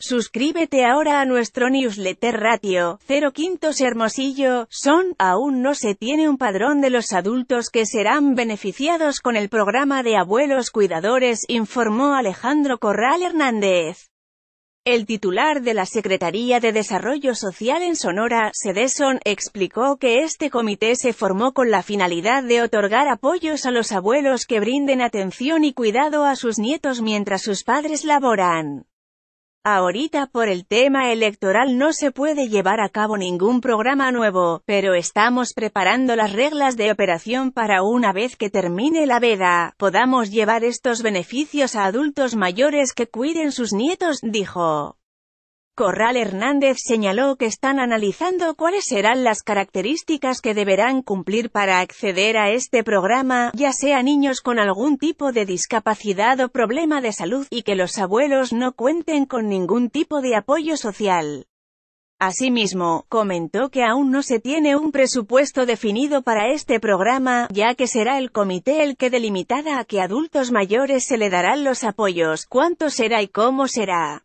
Suscríbete ahora a nuestro newsletter ratio, 0 quintos Hermosillo, son, aún no se tiene un padrón de los adultos que serán beneficiados con el programa de abuelos cuidadores, informó Alejandro Corral Hernández. El titular de la Secretaría de Desarrollo Social en Sonora, Sedeson, explicó que este comité se formó con la finalidad de otorgar apoyos a los abuelos que brinden atención y cuidado a sus nietos mientras sus padres laboran. Ahorita por el tema electoral no se puede llevar a cabo ningún programa nuevo, pero estamos preparando las reglas de operación para una vez que termine la veda, podamos llevar estos beneficios a adultos mayores que cuiden sus nietos, dijo. Corral Hernández señaló que están analizando cuáles serán las características que deberán cumplir para acceder a este programa, ya sea niños con algún tipo de discapacidad o problema de salud, y que los abuelos no cuenten con ningún tipo de apoyo social. Asimismo, comentó que aún no se tiene un presupuesto definido para este programa, ya que será el comité el que delimitará a qué adultos mayores se le darán los apoyos, cuánto será y cómo será.